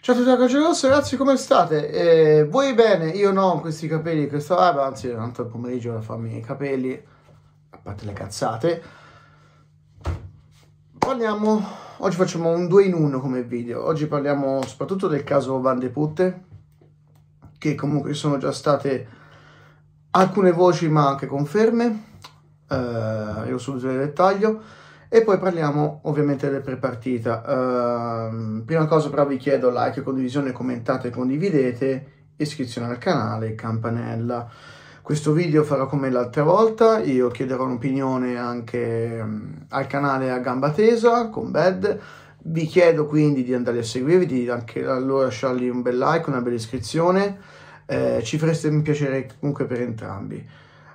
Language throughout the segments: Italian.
Ciao a tutti da Caccia Rosso, ragazzi, come state? Eh, voi bene? Io no, questi capelli, questa barba, anzi, tanto il pomeriggio da farmi i capelli, a parte le cazzate. Parliamo, oggi facciamo un 2 in 1 come video, oggi parliamo soprattutto del caso Van de Putte, che comunque sono già state alcune voci ma anche conferme, eh, io subito nel dettaglio. E poi parliamo ovviamente del prepartita. Uh, prima cosa però vi chiedo like, condivisione, commentate, condividete, iscrizione al canale, campanella. Questo video farò come l'altra volta, io chiederò un'opinione anche um, al canale a gamba tesa con Bed. Vi chiedo quindi di andare a seguirvi, di anche allora lasciargli un bel like, una bella iscrizione. Eh, ci fareste un piacere comunque per entrambi.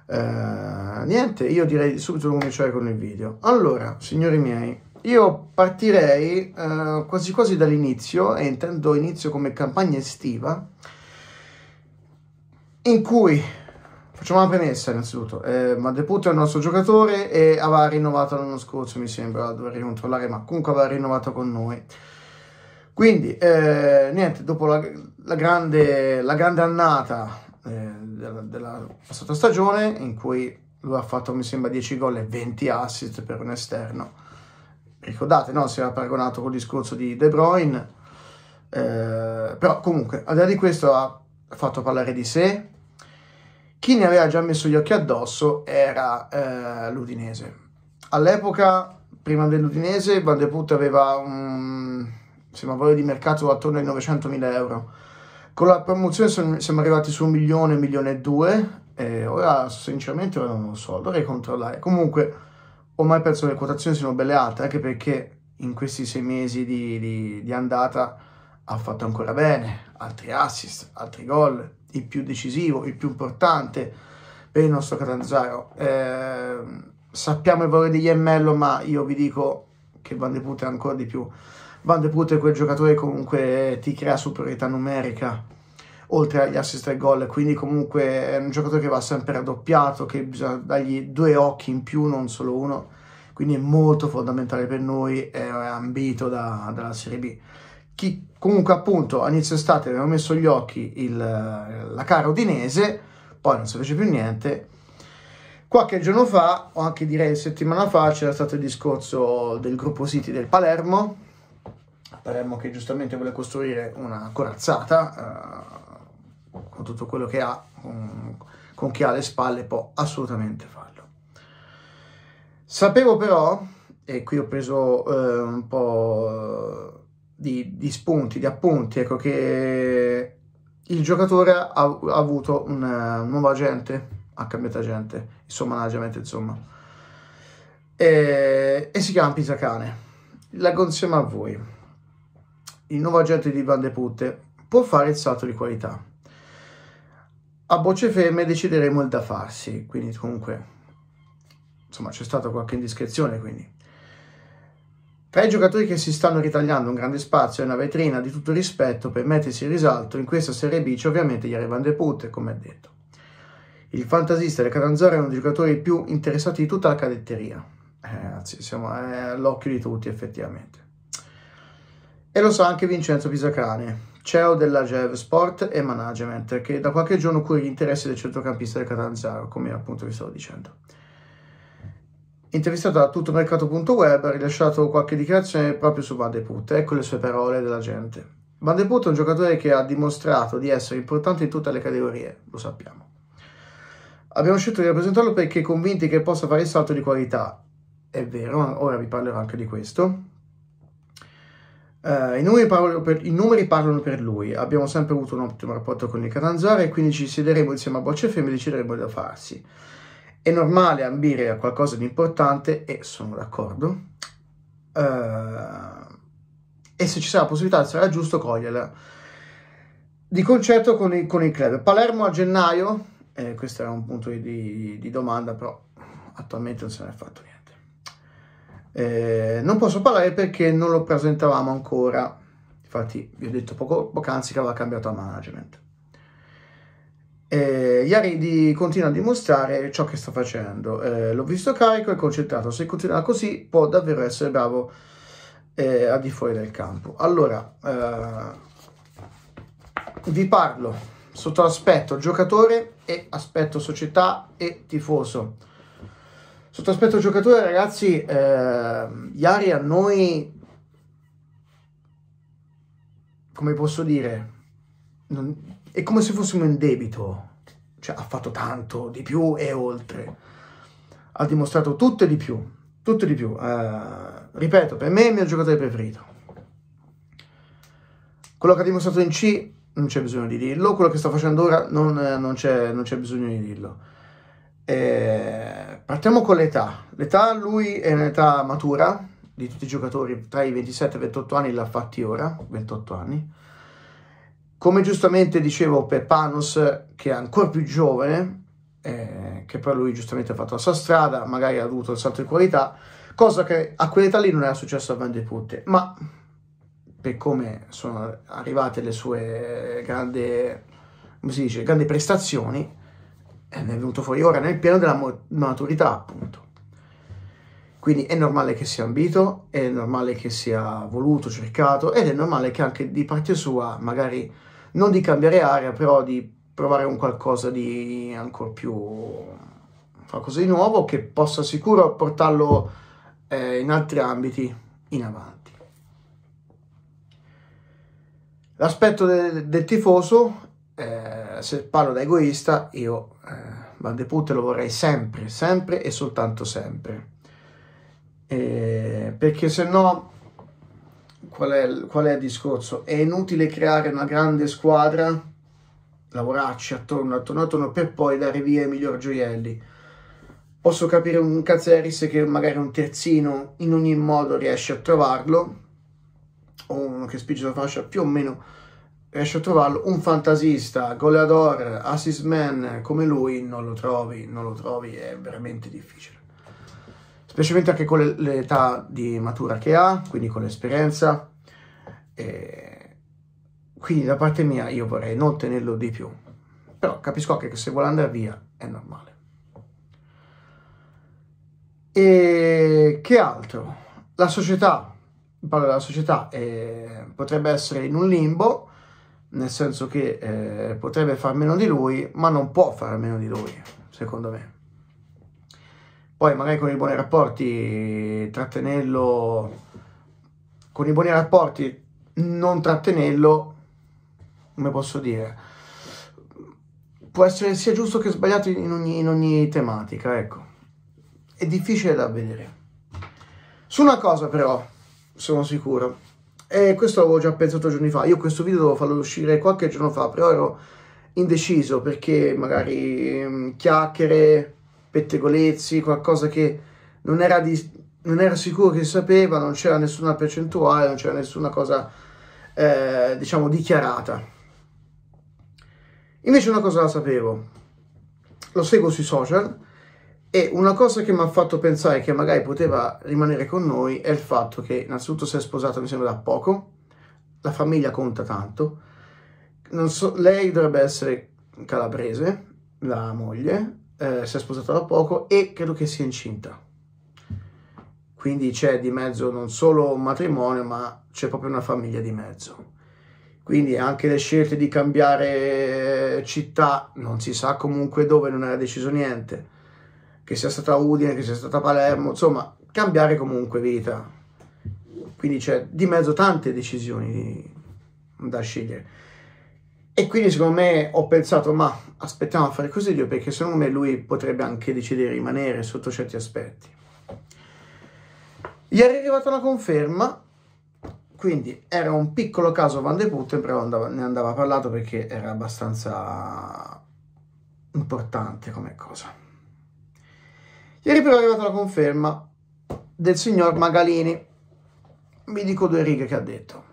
Eh, niente, io direi subito cominciare cioè con il video. Allora, signori miei, io partirei eh, quasi quasi dall'inizio, e intendo inizio come campagna estiva, in cui Facciamo una premessa innanzitutto, eh, Madeputo è il nostro giocatore e aveva rinnovato l'anno scorso mi sembra, dovrei controllare, ma comunque aveva rinnovato con noi. Quindi, eh, niente, dopo la, la, grande, la grande, annata eh, della, della passata stagione in cui lui ha fatto mi sembra 10 gol e 20 assist per un esterno ricordate no? si era paragonato col discorso di De Bruyne eh, però comunque al di là di questo ha fatto parlare di sé chi ne aveva già messo gli occhi addosso era eh, l'Udinese all'epoca prima dell'Udinese Van de Putte aveva un sembra valore di mercato attorno ai 900.000 euro con la promozione sono, siamo arrivati su un milione, un milione e due. E ora, sinceramente, ora non lo so, dovrei controllare. Comunque, ormai penso che le quotazioni sono belle alte, anche perché in questi sei mesi di, di, di andata ha fatto ancora bene. Altri assist, altri gol, il più decisivo, il più importante per il nostro Catanzaro. Eh, sappiamo il valore di Iemmello, ma io vi dico che Van de Putte ancora di più. Van de Putte è quel giocatore che comunque ti crea superiorità numerica oltre agli assist e gol, quindi comunque è un giocatore che va sempre raddoppiato, che bisogna dargli due occhi in più, non solo uno, quindi è molto fondamentale per noi, è ambito da, dalla Serie B. Chi, comunque appunto a inizio estate avevamo messo gli occhi il, la cara udinese, poi non si fece più niente, Qualche giorno fa, o anche direi settimana fa, c'era stato il discorso del gruppo City del Palermo, Palermo che giustamente vuole costruire una corazzata eh, con tutto quello che ha, con, con chi ha le spalle può assolutamente farlo. Sapevo però, e qui ho preso eh, un po' eh, di, di, spunti, di appunti, ecco che il giocatore ha, ha avuto un, un nuovo agente, ha cambiato agente, il suo management insomma, e, e si chiama Pisacane. La consegno a voi il nuovo agente di Van de Putte può fare il salto di qualità. A bocce ferme decideremo il da farsi, quindi comunque insomma c'è stata qualche indiscrezione quindi. Tra i giocatori che si stanno ritagliando un grande spazio e una vetrina di tutto rispetto per mettersi in risalto in questa Serie B c'è ovviamente Jare Van de Putte, come ha detto. Il fantasista del Catanzaro è uno dei giocatori più interessati di tutta la cadetteria. Eh, anzi, siamo eh, all'occhio di tutti effettivamente. E lo sa anche Vincenzo Pisacane, CEO della GEV Sport e Management, che da qualche giorno cura gli interessi del centrocampista del Catanzaro, come appunto vi stavo dicendo. Intervistato da tuttomercato.web, ha rilasciato qualche dichiarazione proprio su Van de Put. Ecco le sue parole della gente. Van de Put è un giocatore che ha dimostrato di essere importante in tutte le categorie, lo sappiamo. Abbiamo scelto di rappresentarlo perché convinti che possa fare il salto di qualità. È vero, ora vi parlerò anche di questo Uh, i, numeri per, I numeri parlano per lui, abbiamo sempre avuto un ottimo rapporto con il Catanzaro e quindi ci siederemo insieme a Bocce Femme e decideremo da farsi. È normale ambire a qualcosa di importante e sono d'accordo. Uh, e se ci sarà la possibilità sarà giusto coglierla. Di concerto con il, con il club. Palermo a gennaio, eh, questo era un punto di, di domanda, però attualmente non se ne è fatto niente. Eh, non posso parlare perché non lo presentavamo ancora. Infatti, vi ho detto poco, anzi che aveva cambiato a management. Eh, Yaridi continua a dimostrare ciò che sta facendo. Eh, l'ho visto carico e concentrato. Se continua così, può davvero essere bravo eh, al di fuori del campo. Allora, eh, vi parlo sotto aspetto giocatore e aspetto società e tifoso. Sotto aspetto giocatore, ragazzi, eh, Iari a noi, come posso dire, non, è come se fossimo in debito. Cioè, ha fatto tanto, di più e oltre. Ha dimostrato tutto e di più, tutto e di più. Eh, ripeto, per me è il mio giocatore preferito. Quello che ha dimostrato in C non c'è bisogno di dirlo, quello che sta facendo ora non, eh, non c'è, bisogno di dirlo. Eh, partiamo con l'età. L'età lui è un'età matura di tutti i giocatori tra i 27 e i 28 anni, l'ha fatti ora, 28 anni. Come giustamente dicevo per Panos, che è ancora più giovane, eh, che poi lui giustamente ha fatto la sua strada, magari ha avuto il salto di qualità, cosa che a quell'età lì non era successo a Van de Putte, ma per come sono arrivate le sue grandi, come si dice, grandi prestazioni, eh, è venuto fuori ora nel pieno della maturità, appunto. Quindi è normale che sia ambito, è normale che sia voluto, cercato, ed è normale che anche di parte sua, magari non di cambiare area, però di provare un qualcosa di ancora più qualcosa di nuovo che possa sicuro portarlo eh, in altri ambiti in avanti. L'aspetto del, del tifoso, eh, se parlo da egoista, io eh, Valdeputte lo vorrei sempre, sempre e soltanto sempre. Eh, perché se no, qual è, qual è il discorso? È inutile creare una grande squadra, lavorarci attorno, attorno, attorno, per poi dare via i migliori gioielli. Posso capire un Cazeris che magari un terzino in ogni modo riesce a trovarlo, o uno che spinge la fascia più o meno riesci a trovarlo, un fantasista, goleador, assist man come lui non lo trovi, non lo trovi, è veramente difficile. Specialmente anche con l'età di matura che ha, quindi con l'esperienza. E quindi da parte mia io vorrei non tenerlo di più, però capisco anche che se vuole andare via è normale. E che altro? La società, parlo della società, eh, potrebbe essere in un limbo nel senso che eh, potrebbe far meno di lui, ma non può fare meno di lui, secondo me. Poi magari con i buoni rapporti trattenerlo, con i buoni rapporti non trattenerlo, come posso dire, può essere sia giusto che sbagliato in ogni, in ogni tematica, ecco. È difficile da vedere. Su una cosa però sono sicuro, e questo l'avevo già pensato giorni fa. Io questo video devo farlo uscire qualche giorno fa, però ero indeciso perché magari mh, mm, chiacchiere, pettegolezzi, qualcosa che non era, di, non era sicuro che sapeva, non c'era nessuna percentuale, non c'era nessuna cosa, eh, diciamo, dichiarata. Invece una cosa la sapevo, lo seguo sui social e una cosa che mi ha fatto pensare che magari poteva rimanere con noi è il fatto che innanzitutto si è sposata mi sembra da poco, la famiglia conta tanto, so, lei dovrebbe essere calabrese, la moglie, eh, si è sposata da poco e credo che sia incinta. Quindi c'è di mezzo non solo un matrimonio ma c'è proprio una famiglia di mezzo. Quindi anche le scelte di cambiare città, non si sa comunque dove, non era deciso niente che sia stata Udine, che sia stata Palermo, insomma, cambiare comunque vita. Quindi c'è di mezzo tante decisioni da scegliere. E quindi secondo me ho pensato, ma aspettiamo a fare così perché secondo me lui potrebbe anche decidere di rimanere sotto certi aspetti. Gli è arrivata la conferma, quindi era un piccolo caso Van de Putten, però andava, ne andava parlato perché era abbastanza importante come cosa. Ieri però è arrivata la conferma del signor Magalini. Vi dico due righe che ha detto.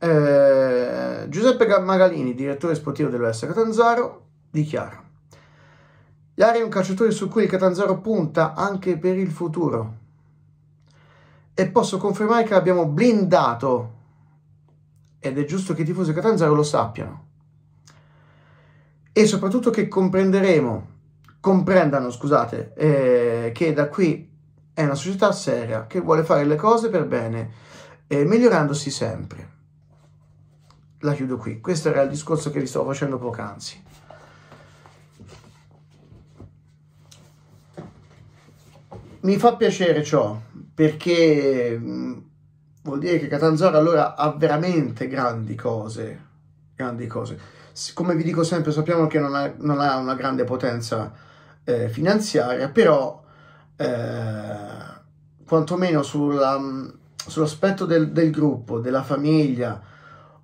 Eh, Giuseppe Magalini, direttore sportivo dell'US Catanzaro, dichiara Iari è un calciatore su cui il Catanzaro punta anche per il futuro e posso confermare che l'abbiamo blindato ed è giusto che i tifosi Catanzaro lo sappiano e soprattutto che comprenderemo comprendano, scusate, eh, che da qui è una società seria che vuole fare le cose per bene, eh, migliorandosi sempre. La chiudo qui. Questo era il discorso che vi stavo facendo poc'anzi. Mi fa piacere ciò perché mh, mm, vuol dire che Catanzaro allora ha veramente grandi cose, grandi cose. Come vi dico sempre, sappiamo che non ha, non ha una grande potenza eh, finanziaria, però eh, quantomeno sulla, mm, sull'aspetto del, del, gruppo, della famiglia,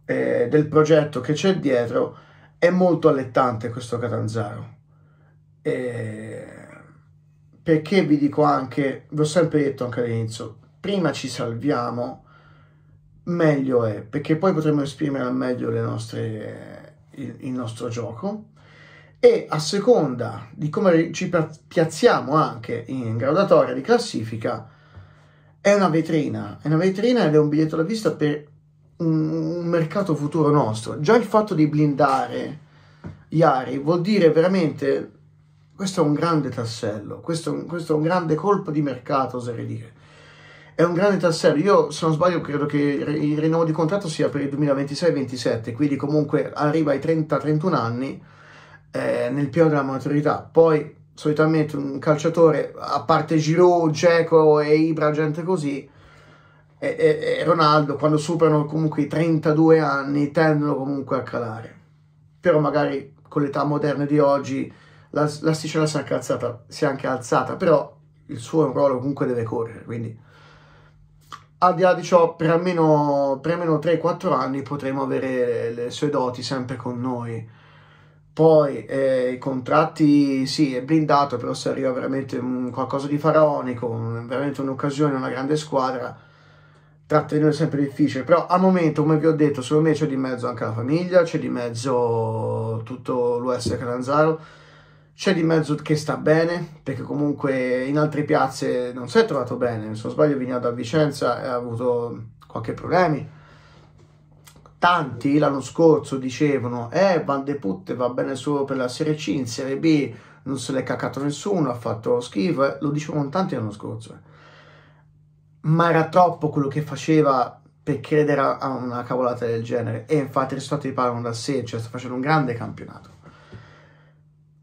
eh, del progetto che c'è dietro, è molto allettante questo Catanzaro. Eh, perché vi dico anche, vi ho sempre detto anche all'inizio, prima ci salviamo, meglio è, perché poi potremo esprimere al meglio le nostre, il, il nostro gioco e a seconda di come ci piazziamo anche in graduatoria di classifica è una vetrina, è una vetrina ed è un biglietto da vista per un, mercato futuro nostro. Già il fatto di blindare Iari vuol dire veramente questo è un grande tassello, questo, questo è un grande colpo di mercato, oserei dire. È un grande tassello. Io, se non sbaglio, credo che il rinnovo di contratto sia per il 2026 2027 quindi comunque arriva ai 30-31 anni eh, nel pieno della maturità. Poi solitamente un calciatore, a parte Giroud, Geco e Ibra, gente così, e, e, e, Ronaldo, quando superano comunque i 32 anni, tendono comunque a calare. Però magari con l'età moderna di oggi la, l'asticella si è, anche alzata, si è anche alzata, però il suo ruolo comunque deve correre, quindi al di là di ciò, per almeno, per almeno 3-4 anni potremo avere le sue doti sempre con noi poi eh, i contratti, sì, è blindato, però se arriva veramente un, qualcosa di faraonico, un, veramente un'occasione, una grande squadra, trattenere è sempre difficile. Però al momento, come vi ho detto, secondo me c'è di mezzo anche la famiglia, c'è di mezzo tutto l'US Calanzaro, c'è di mezzo che sta bene, perché comunque in altre piazze non si è trovato bene. Se non sbaglio, veniva da Vicenza e ha avuto qualche problemi tanti l'anno scorso dicevano eh Van de Putte va bene solo per la Serie C, in Serie B non se l'è cacato nessuno, ha fatto schifo, eh, lo dicevano tanti l'anno scorso. Eh. Ma era troppo quello che faceva per credere a una cavolata del genere e infatti il risultato di parlano da sé, cioè sta facendo un grande campionato.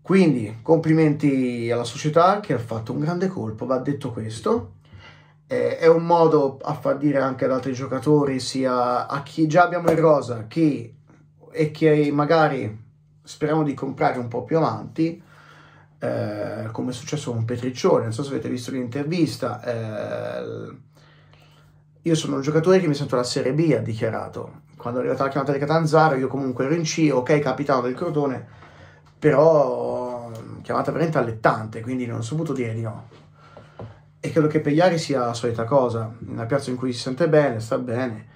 Quindi complimenti alla società che ha fatto un grande colpo, va detto questo, eh, è un modo a far dire anche ad altri giocatori, sia a chi già abbiamo in rosa chi, e chi magari speriamo di comprare un po' più avanti, eh, come è successo con Petriccione, non so se avete visto l'intervista, eh, io sono un giocatore che mi sento la Serie B, ha dichiarato. Quando è arrivata la chiamata di Catanzaro, io comunque ero in C, ok, capitano del Crotone, però mm, chiamata veramente allettante, quindi non ho saputo dire di no e credo che per Iari sia la solita cosa, una piazza in cui si sente bene, sta bene.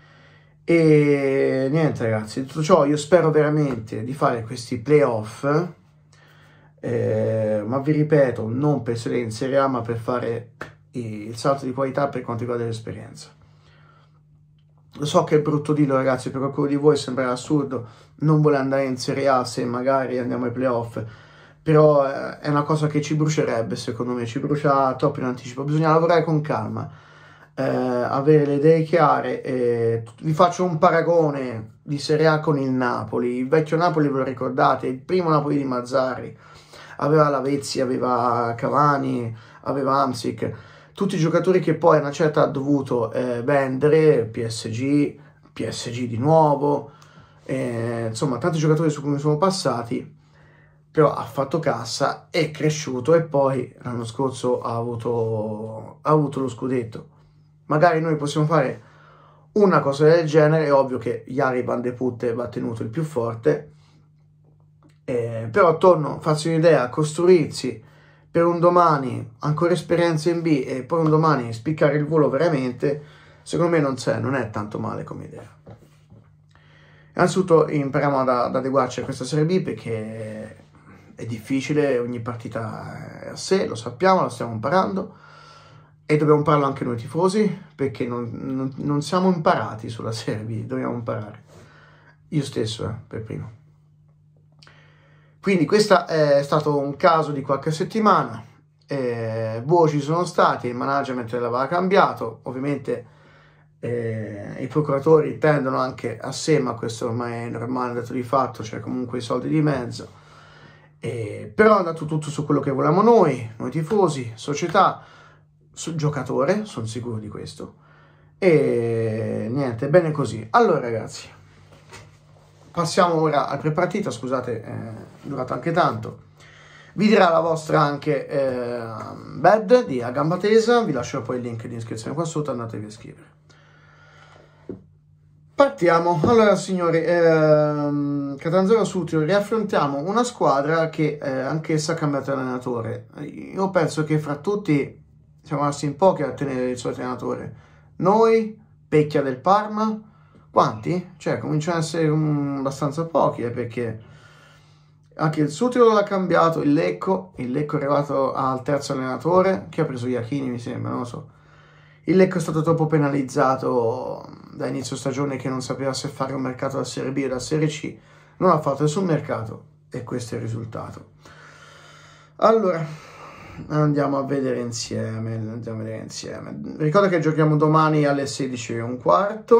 E niente ragazzi, detto ciò io spero veramente di fare questi playoff, eh, ma vi ripeto, non per essere in Serie A, ma per fare il salto di qualità per quanto riguarda l'esperienza. Lo so che è brutto dirlo ragazzi, per qualcuno di voi sembrerà assurdo non voler andare in Serie A se magari andiamo ai playoff, però eh, è una cosa che ci brucierebbe secondo me, ci brucia troppo in anticipo, bisogna lavorare con calma, eh, avere le idee chiare, eh, vi faccio un paragone di Serie A con il Napoli, il vecchio Napoli ve lo ricordate, il primo Napoli di Mazzari, aveva Lavezzi, aveva Cavani, aveva Amsic, tutti i giocatori che poi a una certa ha dovuto eh, vendere, PSG, PSG di nuovo, eh, insomma tanti giocatori su cui sono passati, però ha fatto cassa, è cresciuto e poi l'anno scorso ha avuto, ha avuto lo scudetto. Magari noi possiamo fare una cosa del genere, è ovvio che Yari Van de Putte va tenuto il più forte, eh, però torno, farsi un'idea, costruirsi per un domani ancora esperienza in B e poi un domani spiccare il volo veramente, secondo me non, c'è, non è tanto male come idea. Innanzitutto impariamo ad adeguarci a questa Serie B perché è difficile, ogni partita è a sé, lo sappiamo, lo stiamo imparando e dobbiamo impararlo anche noi tifosi perché non, non, non siamo imparati sulla Serie dobbiamo imparare. Io stesso, eh, per primo. Quindi questo è stato un caso di qualche settimana, eh, voci sono stati, il management l'aveva cambiato, ovviamente eh, i procuratori tendono anche a sé, ma questo ormai è normale dato di fatto, c'è cioè comunque i soldi di mezzo eh, però è andato tutto su quello che volevamo noi, noi tifosi, società, su, giocatore, sono sicuro di questo. E niente, bene così. Allora ragazzi, passiamo ora al prepartita, scusate, eh, è durato anche tanto. Vi dirà la vostra anche eh, bed di A Gamba Tesa, vi lascio poi il link di iscrizione qua sotto, andatevi a scrivere. Partiamo, allora signori, ehm, Catanzaro Sutrio, riaffrontiamo una squadra che eh, anch'essa ha cambiato allenatore. Io penso che fra tutti siamo rimasti in pochi a tenere il suo allenatore. Noi, Pecchia del Parma, quanti? Cioè cominciano ad essere um, abbastanza pochi eh, perché anche il Sutrio l'ha cambiato, il Lecco, il Lecco è arrivato al terzo allenatore, che ha preso Iachini mi sembra, non lo so. Il Lecco è stato troppo penalizzato da inizio stagione che non sapeva se fare un mercato da Serie B o da Serie C, non ha fatto nessun mercato e questo è il risultato. Allora, andiamo a vedere insieme, andiamo a vedere insieme. Ricordo che giochiamo domani alle 16.15.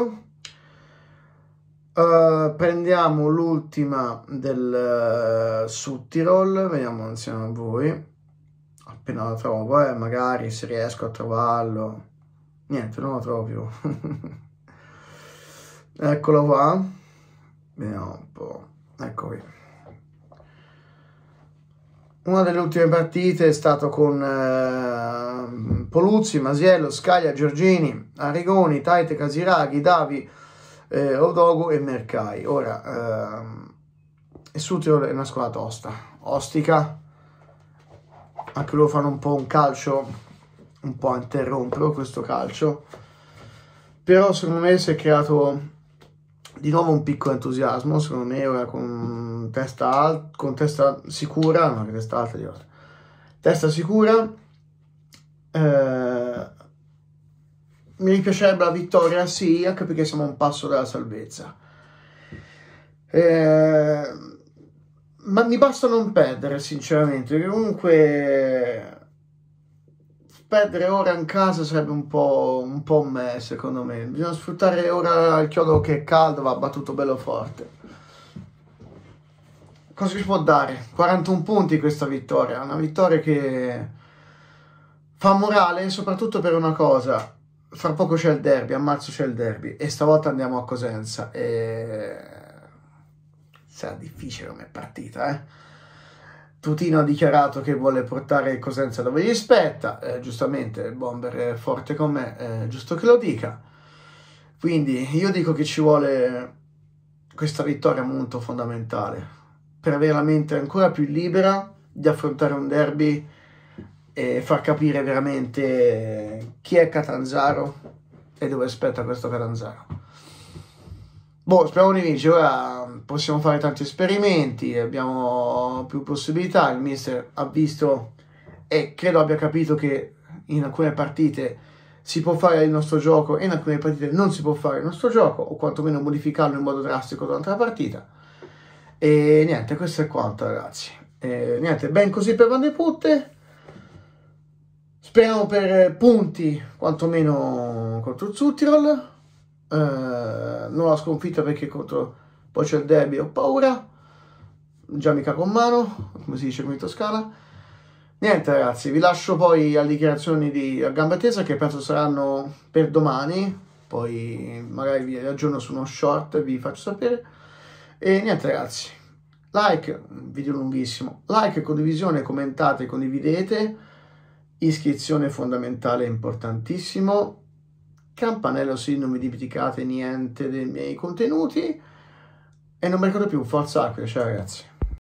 Uh, eh, prendiamo l'ultima del uh, su vediamo insieme a voi. Appena la trovo, eh, magari se riesco a trovarlo niente, non lo trovo più. Eccolo qua. Vediamo un po'. Ecco qui. Una delle ultime partite è stato con eh, Poluzzi, Masiello, Scaglia, Giorgini, Arrigoni, Taite, Casiraghi, Davi, eh, Odogu e Mercai. Ora, eh, Sutio è una squadra tosta, ostica, anche loro fanno un po' un calcio un po' a questo calcio, però secondo me si è creato di nuovo un piccolo entusiasmo, secondo me ora con testa, alta, con testa sicura, no che testa alta di volta, testa sicura, eh, mi piacerebbe la vittoria sì, anche perché siamo a un passo dalla salvezza. Eh, ma mi basta non perdere, sinceramente, comunque perdere ora in casa sarebbe un po', un po' me, secondo me. Bisogna sfruttare ora il chiodo che è caldo, va battuto bello forte. Cosa ci può dare? 41 punti questa vittoria, una vittoria che fa morale soprattutto per una cosa. Fra poco c'è il derby, a marzo c'è il derby e stavolta andiamo a Cosenza e sarà difficile come partita, eh. Tutino ha dichiarato che vuole portare Cosenza dove gli spetta, eh, giustamente bomber è forte con me, eh, è giusto che lo dica. Quindi io dico che ci vuole questa vittoria molto fondamentale per avere la mente ancora più libera di affrontare un derby e far capire veramente chi è Catanzaro e dove spetta questo Catanzaro. Boh, speriamo di vincere, ora mm, possiamo fare tanti esperimenti, abbiamo più possibilità, il mister ha visto e credo abbia capito che in alcune partite si può fare il nostro gioco e in alcune partite non si può fare il nostro gioco o quantomeno modificarlo in modo drastico durante la partita. E niente, questo è quanto ragazzi. E niente, ben così per Van Putte. Speriamo per punti quantomeno contro Zutirol eh, non la sconfitta perché contro, poi c'è il derby ho paura già mica con mano come si dice qui in Toscana niente ragazzi vi lascio poi alle dichiarazioni di tesa che penso saranno per domani poi magari vi aggiorno su uno short vi faccio sapere e niente ragazzi like video lunghissimo like condivisione commentate condividete iscrizione fondamentale importantissimo campanello sì, non mi dimenticate niente dei miei contenuti e non mi ricordo più, forza acqua, ciao ragazzi.